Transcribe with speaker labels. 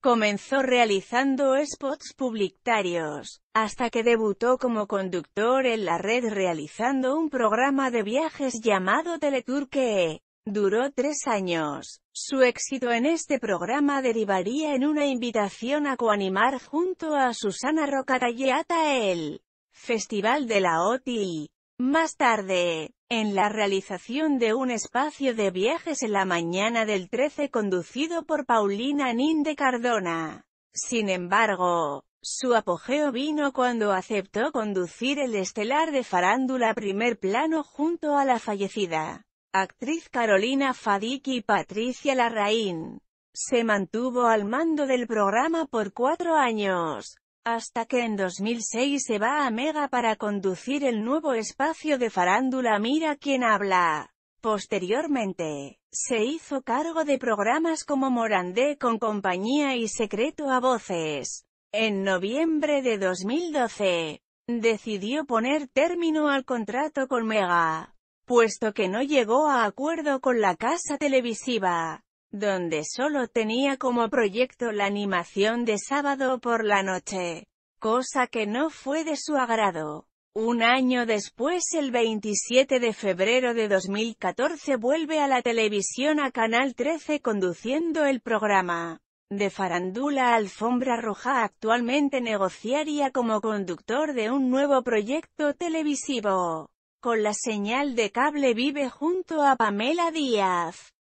Speaker 1: Comenzó realizando spots publicitarios, hasta que debutó como conductor en la red realizando un programa de viajes llamado Teletour que duró tres años. Su éxito en este programa derivaría en una invitación a coanimar junto a Susana Roca el Festival de la OTI. Más tarde, en la realización de un espacio de viajes en la mañana del 13 conducido por Paulina Nin de Cardona. Sin embargo, su apogeo vino cuando aceptó conducir el estelar de farándula primer plano junto a la fallecida actriz Carolina Fadik y Patricia Larraín. Se mantuvo al mando del programa por cuatro años, hasta que en 2006 se va a Mega para conducir el nuevo espacio de farándula Mira quién habla. Posteriormente, se hizo cargo de programas como Morandé con compañía y Secreto a Voces. En noviembre de 2012, decidió poner término al contrato con Mega, puesto que no llegó a acuerdo con la casa televisiva donde solo tenía como proyecto la animación de sábado por la noche, cosa que no fue de su agrado. Un año después, el 27 de febrero de 2014 vuelve a la televisión a Canal 13 conduciendo el programa de farandula Alfombra Roja actualmente negociaría como conductor de un nuevo proyecto televisivo, con la señal de cable Vive junto a Pamela Díaz.